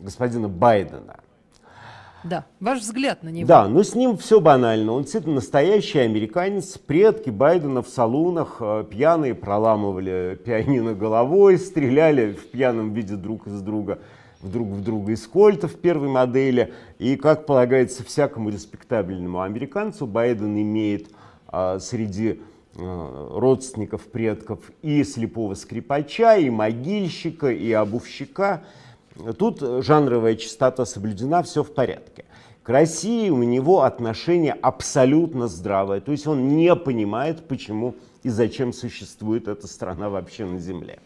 господина Байдена. Да, ваш взгляд на него. Да, но с ним все банально. Он действительно настоящий американец. Предки Байдена в салонах э, пьяные проламывали пианино головой, стреляли в пьяном виде друг из друга друг в друга из кольта в первой модели. И, как полагается всякому респектабельному американцу, Байден имеет а, среди э, родственников, предков и слепого скрипача, и могильщика, и обувщика. Тут жанровая чистота соблюдена, все в порядке. К России у него отношение абсолютно здравое, то есть он не понимает, почему и зачем существует эта страна вообще на Земле.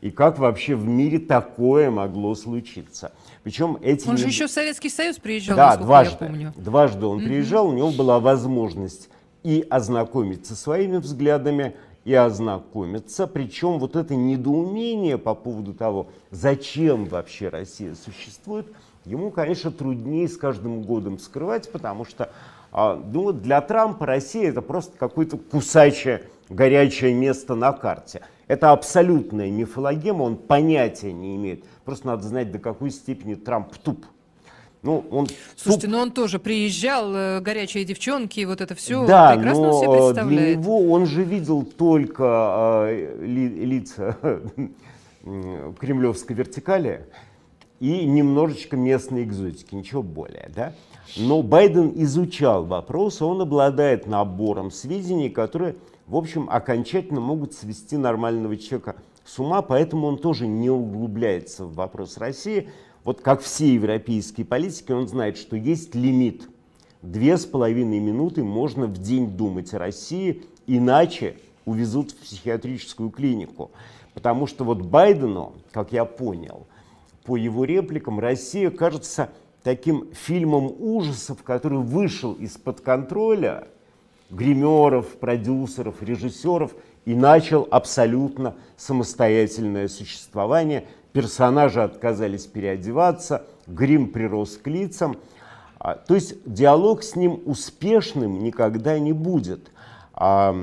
И как вообще в мире такое могло случиться. Причем эти... Он же еще в Советский Союз приезжал, да, дважды, я помню. Дважды он приезжал, у него была возможность и ознакомиться своими взглядами, и ознакомиться. Причем вот это недоумение по поводу того, зачем вообще Россия существует, ему, конечно, труднее с каждым годом скрывать, потому что а, ну, для Трампа Россия это просто какое-то кусачее горячее место на карте. Это абсолютная мифологема, он понятия не имеет. Просто надо знать, до какой степени Трамп туп ну, он Слушайте, суп... но ну он тоже приезжал, э, горячие девчонки, вот это все да, прекрасно но все э, представляет. Для него он же видел только э, лица кремлевской вертикали и немножечко местной экзотики, ничего более. Да? Но Байден изучал вопрос, он обладает набором сведений, которые, в общем, окончательно могут свести нормального человека с ума, поэтому он тоже не углубляется в вопрос России, вот как все европейские политики, он знает, что есть лимит. Две с половиной минуты можно в день думать о России, иначе увезут в психиатрическую клинику. Потому что вот Байдену, как я понял, по его репликам, Россия кажется таким фильмом ужасов, который вышел из-под контроля гримеров, продюсеров, режиссеров и начал абсолютно самостоятельное существование, персонажи отказались переодеваться, грим прирос к лицам. А, то есть диалог с ним успешным никогда не будет. А,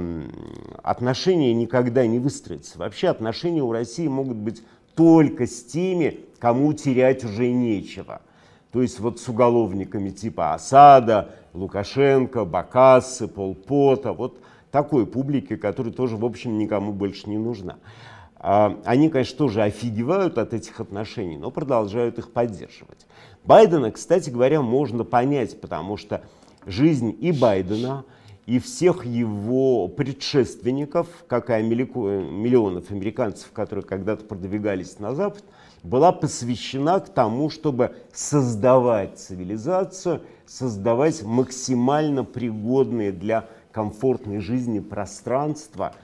отношения никогда не выстроятся. Вообще отношения у России могут быть только с теми, кому терять уже нечего. То есть вот с уголовниками типа Асада, Лукашенко, Бакассы, Полпота, вот такой публики, которая тоже, в общем, никому больше не нужна. А, они, конечно, тоже офигевают от этих отношений, но продолжают их поддерживать. Байдена, кстати говоря, можно понять, потому что жизнь и Байдена, и всех его предшественников, как и э, миллионов американцев, которые когда-то продвигались на Запад, была посвящена к тому, чтобы создавать цивилизацию, создавать максимально пригодные для комфортной жизни пространства –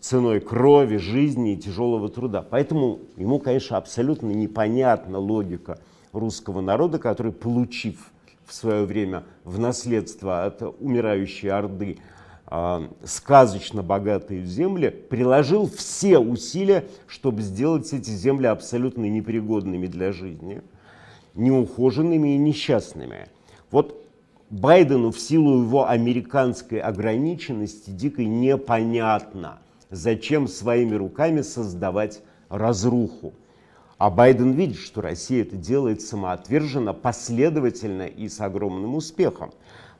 ценой крови, жизни и тяжелого труда. Поэтому ему, конечно, абсолютно непонятна логика русского народа, который, получив в свое время в наследство от умирающей Орды а, сказочно богатые земли, приложил все усилия, чтобы сделать эти земли абсолютно непригодными для жизни, неухоженными и несчастными. Вот Байдену в силу его американской ограниченности дикой непонятно – Зачем своими руками создавать разруху? А Байден видит, что Россия это делает самоотверженно, последовательно и с огромным успехом.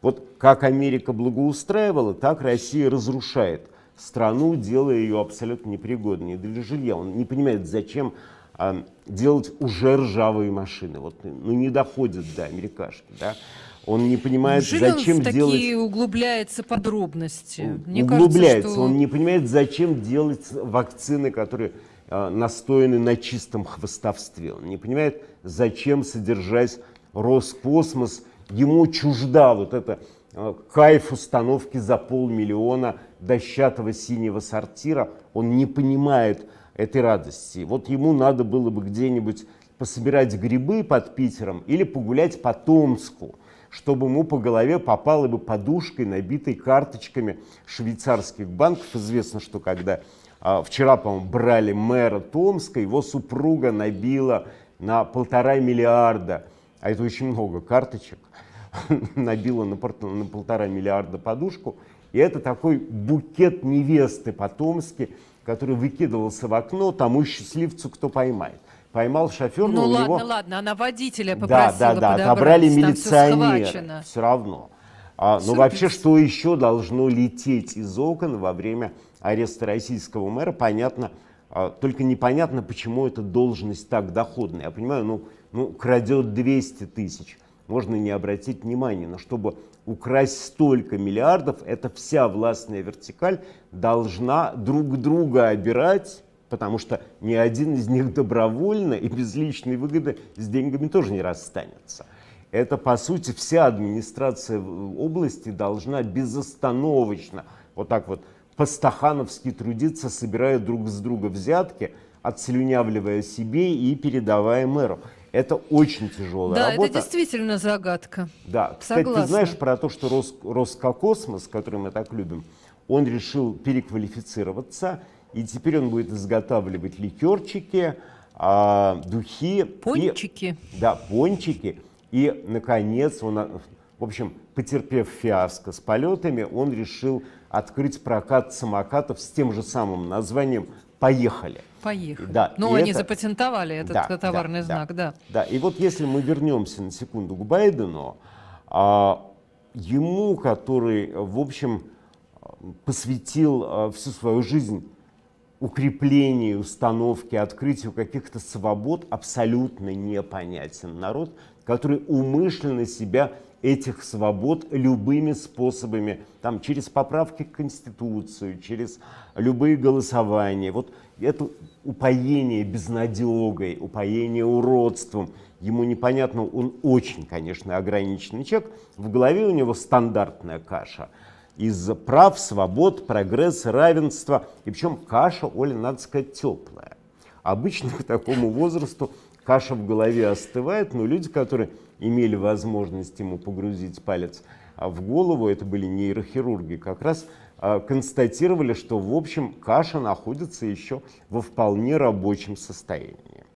Вот как Америка благоустраивала, так Россия разрушает страну, делая ее абсолютно непригодной для жилья. Он не понимает, зачем а, делать уже ржавые машины. Вот, ну, не доходит до америкашки, да. Он не понимает, Неужели зачем он в делать... такие углубляется подробности? Мне углубляется. Кажется, что... Он не понимает, зачем делать вакцины, которые а, настоены на чистом хвостовстве. Он не понимает, зачем содержать Роскосмос. Ему чужда вот это а, кайф установки за полмиллиона дощатого синего сортира. Он не понимает, этой радости. Вот ему надо было бы где-нибудь пособирать грибы под Питером или погулять по Томску, чтобы ему по голове попало бы подушкой, набитой карточками швейцарских банков. Известно, что когда а, вчера, по-моему, брали мэра Томска, его супруга набила на полтора миллиарда, а это очень много карточек, набила на, на полтора миллиарда подушку. И это такой букет невесты по-томски, который выкидывался в окно тому счастливцу, кто поймает. Поймал шофер, но ну, у ладно, него... ладно, она водителя попросила Да, да, да, отобрали милиционеры, все, все равно. А, ну вообще, что еще должно лететь из окон во время ареста российского мэра, понятно, а, только непонятно, почему эта должность так доходная. Я понимаю, ну, ну крадет 200 тысяч – можно не обратить внимания. Но чтобы украсть столько миллиардов, эта вся властная вертикаль должна друг друга обирать, потому что ни один из них добровольно и без личной выгоды с деньгами тоже не расстанется. Это, по сути, вся администрация области должна безостановочно вот так вот по-стахановски трудиться, собирая друг с друга взятки, отслюнявливая себе и передавая мэру. Это очень тяжелая да, работа. Да, это действительно загадка. Да. Кстати, ты знаешь про то, что Рос, Роскокосмос, который мы так любим, он решил переквалифицироваться, и теперь он будет изготавливать ликерчики, а, духи. Пончики. И, да, пончики. И, наконец, он, а, в общем, потерпев фиаско с полетами, он решил открыть прокат самокатов с тем же самым названием поехали. Поехали. Да, Но ну, они это... запатентовали этот да, товарный да, знак, да, да. Да, и вот если мы вернемся на секунду к Байдену, а, ему, который, в общем, посвятил а, всю свою жизнь укреплению, установке, открытию каких-то свобод, абсолютно непонятен народ, который умышленно себя этих свобод любыми способами, там, через поправки к конституции, через любые голосования. Вот это упоение безнадегой, упоение уродством, ему непонятно, он очень, конечно, ограниченный человек, в голове у него стандартная каша из прав, свобод, прогресса, равенства. И причем каша, Оля, надо сказать, теплая. Обычно к такому возрасту каша в голове остывает, но люди, которые имели возможность ему погрузить палец а, в голову, это были нейрохирурги, как раз а, констатировали, что, в общем, каша находится еще во вполне рабочем состоянии.